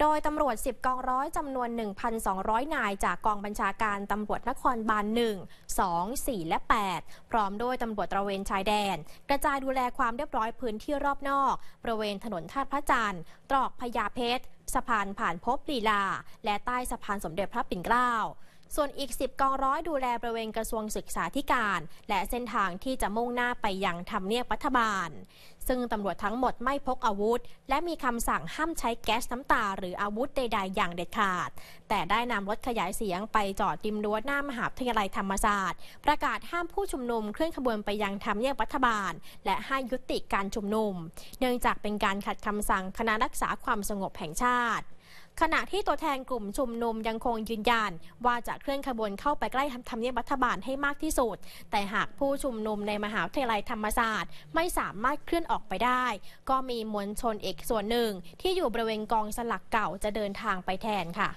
โดยตำรวจ 10กองร้อยจำนวน 1,200 นายจากกองบัญชาการตำรวจนครบาล1 2 4 และ 8 พร้อมด้วยตำรวจตระเวนชายแดน กระจายดูแลความเรียบร้อยพื้นที่รอบนอกบริเวณถนนท่าพระจันทร์ตรอกพญาเพชรสะพานผ่านพบลีลา และใต้สะพานสมเด็จพระปิ่นเกล้าส่วนอีก10กองร้อยดูแลบริเวณกระทรวงศึกษาธิการ และเส้นทางที่จะมุ่งหน้าไปยังทำเนียบรัฐบาล ซึ่งตำรวจทั้งหมดไม่พกอาวุธ และมีคำสั่งห้ามใช้แก๊สน้ำตาหรืออาวุธใดๆอย่างเด็ดขาด แต่ได้นำรถขยายเสียงไปจอดริมรั้วหน้ามหาวิทยาลัยธรรมศาสตร์ประกาศห้ามผู้ชุมนุมเคลื่อนขบวนไปยังทำเนียบรัฐบาลและให้ยุติการชุมนุม เนื่องจากเป็นการขัดคำสั่งคณะรักษาความสงบแห่งชาติขณะที่ตัวแทนกลุ่มชุมนุมยังคงยืนยันว่าจะเคลื่อนขบวนเข้าไปใกล้ทำเนียบรัฐบาลให้มากที่สุด แต่หากผู้ชุมนุมในมหาวิทยาลัยธรรมศาสตร์ไม่สามารถเคลื่อนออกไปได้ ก็มีมวลชนอีก ส่วนหนึ่ง ที่อยู่บริเวณกองสลักเก่าจะเดินทางไปแทนค่ะ